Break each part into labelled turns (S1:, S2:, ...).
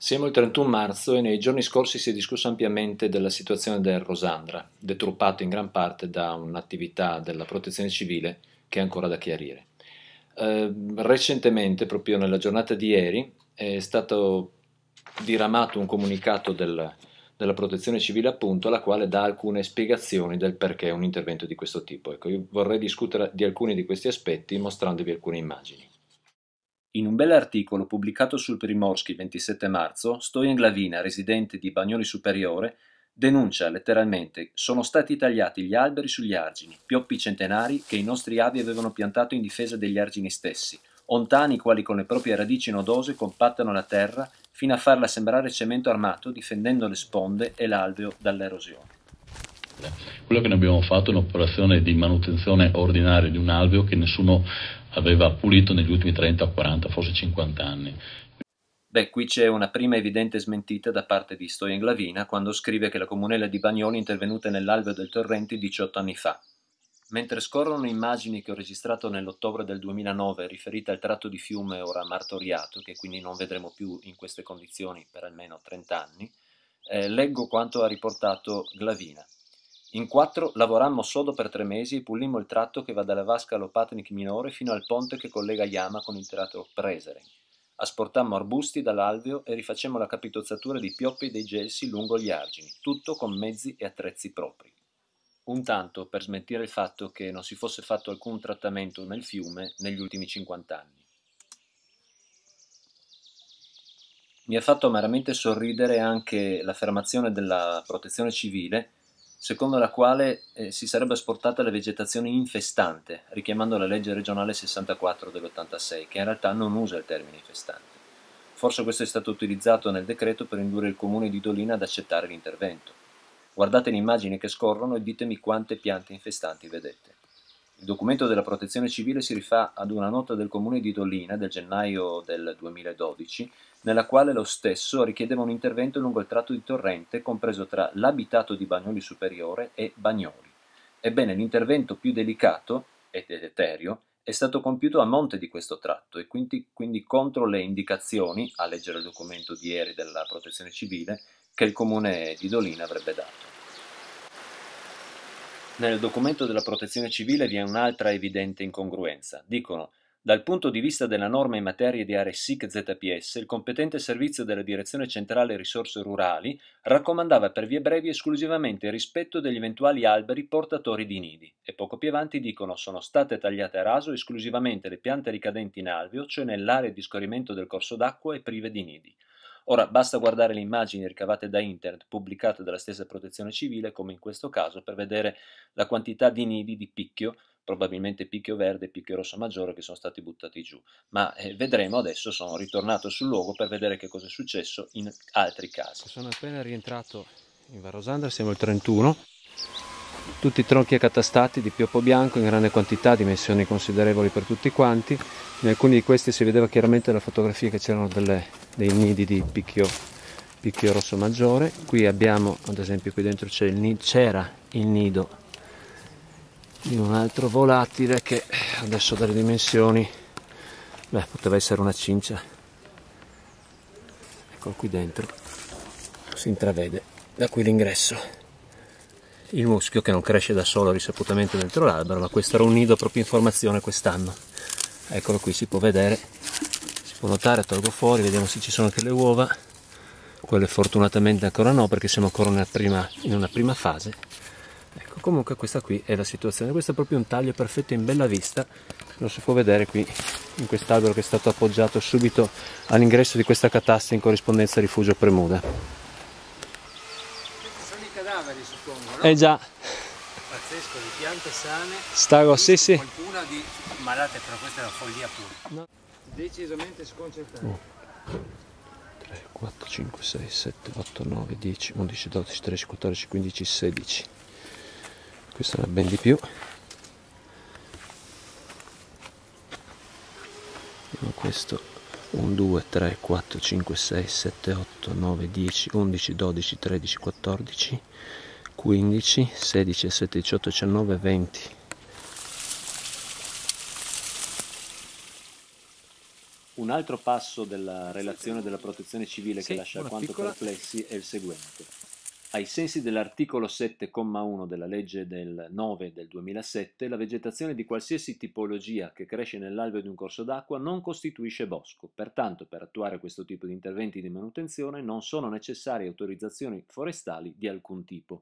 S1: Siamo il 31 marzo e nei giorni scorsi si è discusso ampiamente della situazione del Rosandra, deturpato in gran parte da un'attività della protezione civile che è ancora da chiarire. Eh, recentemente, proprio nella giornata di ieri, è stato diramato un comunicato del, della protezione civile appunto, la quale dà alcune spiegazioni del perché un intervento di questo tipo. Ecco, io vorrei discutere di alcuni di questi aspetti mostrandovi alcune immagini. In un bell'articolo pubblicato sul Primorschi il 27 marzo, Stojan Glavina, residente di Bagnoli Superiore, denuncia letteralmente «Sono stati tagliati gli alberi sugli argini, pioppi centenari che i nostri avi avevano piantato in difesa degli argini stessi, ontani quali con le proprie radici nodose compattano la terra fino a farla sembrare cemento armato difendendo le sponde e l'alveo dall'erosione». Quello che noi abbiamo fatto è un'operazione di manutenzione ordinaria di un alveo che nessuno aveva pulito negli ultimi 30 40, forse 50 anni. Beh, qui c'è una prima evidente smentita da parte di Stoian Glavina quando scrive che la comunella di Bagnoli è intervenuta nell'alveo del torrente 18 anni fa. Mentre scorrono immagini che ho registrato nell'ottobre del 2009 riferite al tratto di fiume ora martoriato, che quindi non vedremo più in queste condizioni per almeno 30 anni, eh, leggo quanto ha riportato Glavina. In quattro lavorammo sodo per tre mesi e pulimmo il tratto che va dalla vasca Lopatnik minore fino al ponte che collega Yama con il teatro Preseren. Asportammo arbusti dall'alveo e rifacemmo la capitozzatura di pioppi dei gelsi lungo gli argini, tutto con mezzi e attrezzi propri. Un tanto per smentire il fatto che non si fosse fatto alcun trattamento nel fiume negli ultimi 50 anni. Mi ha fatto amaramente sorridere anche l'affermazione della protezione civile secondo la quale eh, si sarebbe asportata la vegetazione infestante, richiamando la legge regionale 64 dell'86, che in realtà non usa il termine infestante. Forse questo è stato utilizzato nel decreto per indurre il comune di Dolina ad accettare l'intervento. Guardate le immagini che scorrono e ditemi quante piante infestanti vedete. Il documento della protezione civile si rifà ad una nota del comune di Dolina del gennaio del 2012, nella quale lo stesso richiedeva un intervento lungo il tratto di torrente compreso tra l'abitato di Bagnoli Superiore e Bagnoli. Ebbene, l'intervento più delicato e deleterio è stato compiuto a monte di questo tratto e quindi, quindi, contro le indicazioni, a leggere il documento di ieri della protezione civile, che il comune di Dolina avrebbe dato. Nel documento della protezione civile vi è un'altra evidente incongruenza. Dicono dal punto di vista della norma in materia di aree SIC ZPS, il competente servizio della Direzione Centrale Risorse Rurali raccomandava per vie brevi esclusivamente il rispetto degli eventuali alberi portatori di nidi e poco più avanti dicono sono state tagliate a raso esclusivamente le piante ricadenti in alveo, cioè nell'area di scorrimento del corso d'acqua e prive di nidi. Ora, basta guardare le immagini ricavate da internet pubblicate dalla stessa protezione civile, come in questo caso, per vedere la quantità di nidi di picchio, probabilmente picchio verde e picchio rosso maggiore, che sono stati buttati giù. Ma eh, vedremo adesso, sono ritornato sul luogo per vedere che cosa è successo in altri casi. Sono appena rientrato in Varosandra, siamo il 31. Tutti i tronchi accatastati di pioppo bianco in grande quantità, dimensioni considerevoli per tutti quanti. In alcuni di questi si vedeva chiaramente la fotografia che c'erano delle dei nidi di picchio, picchio rosso maggiore. Qui abbiamo, ad esempio, qui dentro il, c'era il nido di un altro volatile che adesso dalle dimensioni, beh, poteva essere una cincia. Ecco qui dentro, si intravede da qui l'ingresso. Il muschio che non cresce da solo risaputamente dentro l'albero, ma questo era un nido proprio in formazione quest'anno. Eccolo qui, si può vedere può volotare, tolgo fuori, vediamo se ci sono anche le uova. Quelle fortunatamente ancora no perché siamo ancora una prima, in una prima fase. Ecco, comunque questa qui è la situazione. Questo è proprio un taglio perfetto in bella vista. Lo si può vedere qui in quest'albero che è stato appoggiato subito all'ingresso di questa catasta in corrispondenza rifugio Premuda. Sono i cadaveri suppongo, no? Eh già. Pazzesco, di piante sane. Stago, sì sì. Qualcuna di malate, però questa è una follia pura. No decisamente sconcertante. Oh. 3, 4, 5, 6, 7, 8, 9, 10, 11, 12, 13, 14, 15, 16. Qui sarà ben di più. Vediamo questo. 1, 2, 3, 4, 5, 6, 7, 8, 9, 10, 11, 12, 13, 14, 15, 16, 17, 18, 19, 20. Un altro passo della relazione della protezione civile sì, che lascia alquanto piccola... perplessi è il seguente. Ai sensi dell'articolo 7,1 della legge del 9 del 2007, la vegetazione di qualsiasi tipologia che cresce nell'alveo di un corso d'acqua non costituisce bosco. Pertanto, per attuare questo tipo di interventi di manutenzione non sono necessarie autorizzazioni forestali di alcun tipo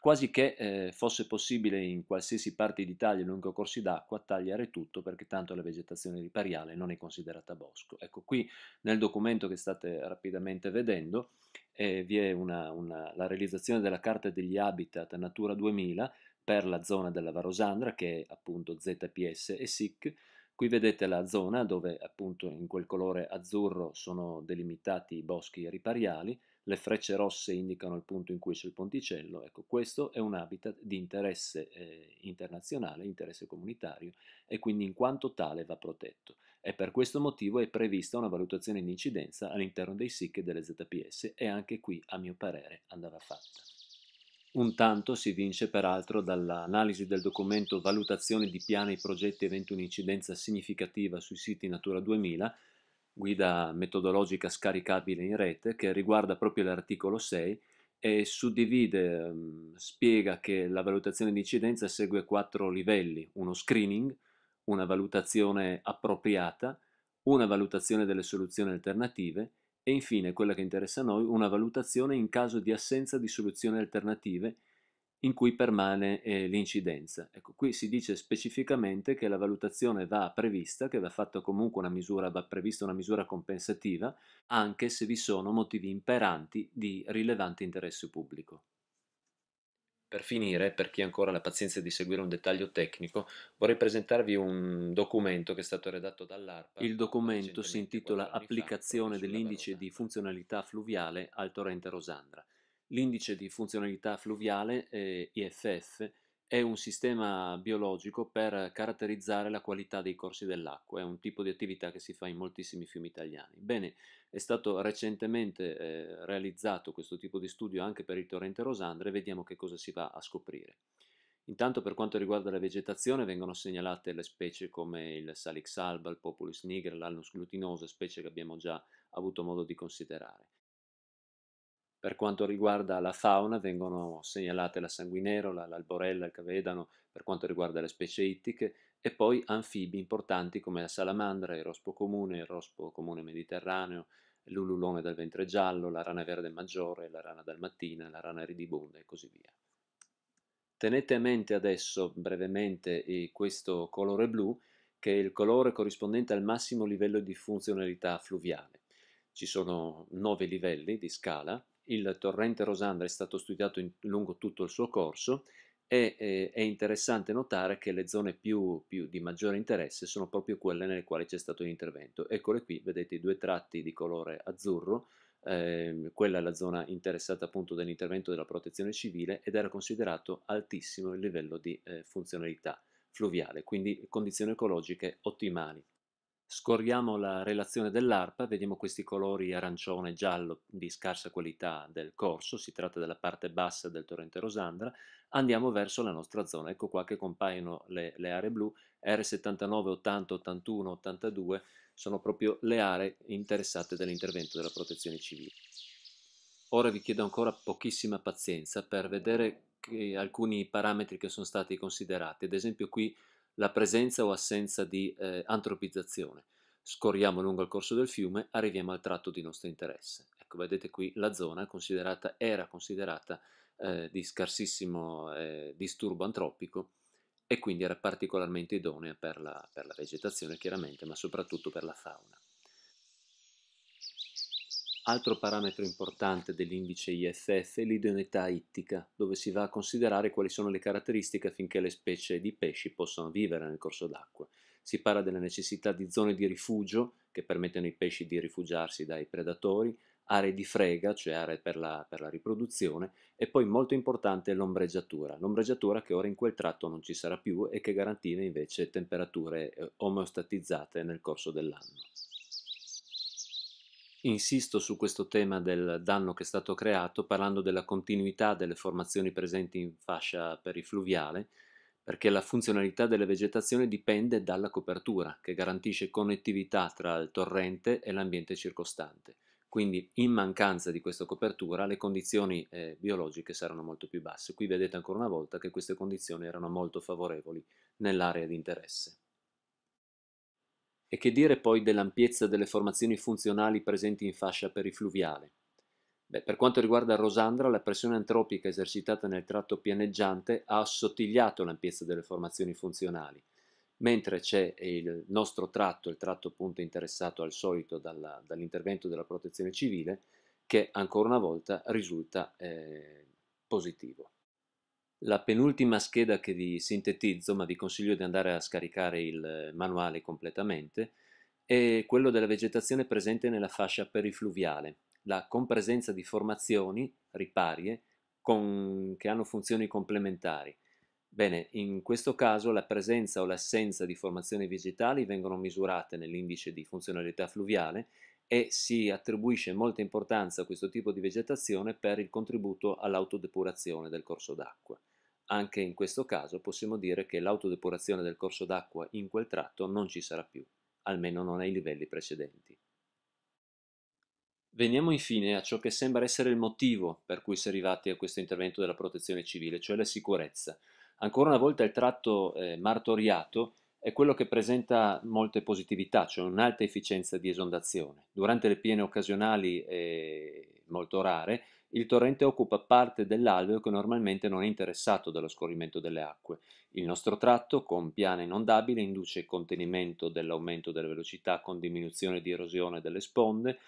S1: quasi che eh, fosse possibile in qualsiasi parte d'Italia lungo corsi d'acqua tagliare tutto perché tanto la vegetazione ripariale non è considerata bosco. Ecco, qui nel documento che state rapidamente vedendo eh, vi è una, una, la realizzazione della carta degli habitat Natura 2000 per la zona della Varosandra che è appunto ZPS e SIC. Qui vedete la zona dove appunto in quel colore azzurro sono delimitati i boschi ripariali, le frecce rosse indicano il punto in cui c'è il ponticello, ecco questo è un habitat di interesse eh, internazionale, interesse comunitario e quindi in quanto tale va protetto e per questo motivo è prevista una valutazione di incidenza all'interno dei SIC e delle ZPS e anche qui a mio parere andava fatta. Un tanto si vince peraltro dall'analisi del documento Valutazione di piani, progetti, eventi un'incidenza significativa sui siti Natura 2000 guida metodologica scaricabile in rete che riguarda proprio l'articolo 6 e suddivide, mm, spiega che la valutazione di incidenza segue quattro livelli, uno screening, una valutazione appropriata, una valutazione delle soluzioni alternative e infine, quella che interessa a noi, una valutazione in caso di assenza di soluzioni alternative in cui permane eh, l'incidenza. Ecco, qui si dice specificamente che la valutazione va prevista, che va fatta comunque una misura, va prevista una misura compensativa, anche se vi sono motivi imperanti di rilevante interesse pubblico. Per finire, per chi ha ancora la pazienza di seguire un dettaglio tecnico, vorrei presentarvi un documento che è stato redatto dall'ARPA. Il documento si intitola Applicazione dell'indice di funzionalità fluviale al torrente Rosandra. L'indice di funzionalità fluviale, eh, IFF, è un sistema biologico per caratterizzare la qualità dei corsi dell'acqua, è un tipo di attività che si fa in moltissimi fiumi italiani. Bene, è stato recentemente eh, realizzato questo tipo di studio anche per il torrente Rosandre, vediamo che cosa si va a scoprire. Intanto per quanto riguarda la vegetazione vengono segnalate le specie come il Salix alba, il Populus nigra, l'Alnus glutinosa, specie che abbiamo già avuto modo di considerare. Per quanto riguarda la fauna vengono segnalate la sanguinerola, l'alborella, il cavedano, per quanto riguarda le specie ittiche, e poi anfibi importanti come la salamandra, il rospo comune, il rospo comune mediterraneo, l'ululone dal ventre giallo, la rana verde maggiore, la rana dalmatina, la rana ridibonda e così via. Tenete a mente adesso brevemente questo colore blu, che è il colore corrispondente al massimo livello di funzionalità fluviale. Ci sono nove livelli di scala, il torrente Rosandra è stato studiato in, lungo tutto il suo corso e eh, è interessante notare che le zone più, più, di maggiore interesse sono proprio quelle nelle quali c'è stato l'intervento. Eccole qui, vedete i due tratti di colore azzurro, eh, quella è la zona interessata appunto dall'intervento della protezione civile ed era considerato altissimo il livello di eh, funzionalità fluviale, quindi condizioni ecologiche ottimali. Scorriamo la relazione dell'ARPA, vediamo questi colori arancione e giallo di scarsa qualità del corso, si tratta della parte bassa del torrente Rosandra, andiamo verso la nostra zona, ecco qua che compaiono le, le aree blu, R79, 80, 81, 82, sono proprio le aree interessate dall'intervento della protezione civile. Ora vi chiedo ancora pochissima pazienza per vedere alcuni parametri che sono stati considerati, ad esempio qui la presenza o assenza di eh, antropizzazione. Scorriamo lungo il corso del fiume, arriviamo al tratto di nostro interesse. Ecco, vedete qui la zona considerata, era considerata eh, di scarsissimo eh, disturbo antropico e quindi era particolarmente idonea per la, per la vegetazione chiaramente, ma soprattutto per la fauna. Altro parametro importante dell'indice IFF è l'idoneità ittica, dove si va a considerare quali sono le caratteristiche affinché le specie di pesci possano vivere nel corso d'acqua. Si parla della necessità di zone di rifugio che permettono ai pesci di rifugiarsi dai predatori, aree di frega, cioè aree per la, per la riproduzione, e poi molto importante l'ombreggiatura, l'ombreggiatura che ora in quel tratto non ci sarà più e che garantiva invece temperature eh, omeostatizzate nel corso dell'anno. Insisto su questo tema del danno che è stato creato parlando della continuità delle formazioni presenti in fascia perifluviale, perché la funzionalità delle vegetazioni dipende dalla copertura, che garantisce connettività tra il torrente e l'ambiente circostante. Quindi in mancanza di questa copertura le condizioni eh, biologiche saranno molto più basse. Qui vedete ancora una volta che queste condizioni erano molto favorevoli nell'area di interesse. E che dire poi dell'ampiezza delle formazioni funzionali presenti in fascia perifluviale? Beh, per quanto riguarda Rosandra, la pressione antropica esercitata nel tratto pianeggiante ha assottigliato l'ampiezza delle formazioni funzionali, mentre c'è il nostro tratto, il tratto appunto interessato al solito dalla, dall'intervento della protezione civile, che ancora una volta risulta eh, positivo. La penultima scheda che vi sintetizzo, ma vi consiglio di andare a scaricare il eh, manuale completamente, è quello della vegetazione presente nella fascia perifluviale, la compresenza di formazioni riparie con, che hanno funzioni complementari. Bene, in questo caso la presenza o l'assenza di formazioni vegetali vengono misurate nell'indice di funzionalità fluviale e si attribuisce molta importanza a questo tipo di vegetazione per il contributo all'autodepurazione del corso d'acqua. Anche in questo caso possiamo dire che l'autodepurazione del corso d'acqua in quel tratto non ci sarà più, almeno non ai livelli precedenti. Veniamo infine a ciò che sembra essere il motivo per cui si è arrivati a questo intervento della protezione civile, cioè la sicurezza. Ancora una volta il tratto eh, martoriato è quello che presenta molte positività, cioè un'alta efficienza di esondazione. Durante le piene occasionali eh, molto rare il torrente occupa parte dell'alveo che normalmente non è interessato dallo scorrimento delle acque. Il nostro tratto, con piana inondabile, induce contenimento dell'aumento della velocità con diminuzione di erosione delle sponde,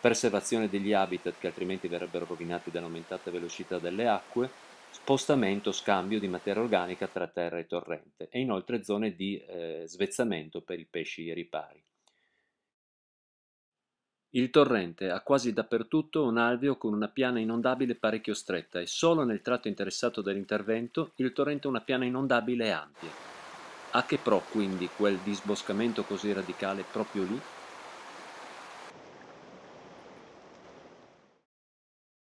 S1: preservazione degli habitat che altrimenti verrebbero rovinati dall'aumentata velocità delle acque, spostamento, scambio di materia organica tra terra e torrente e inoltre zone di eh, svezzamento per i pesci ripari. Il torrente ha quasi dappertutto un alveo con una piana inondabile parecchio stretta e solo nel tratto interessato dall'intervento il torrente ha una piana inondabile ampia. A che pro quindi quel disboscamento così radicale proprio lì?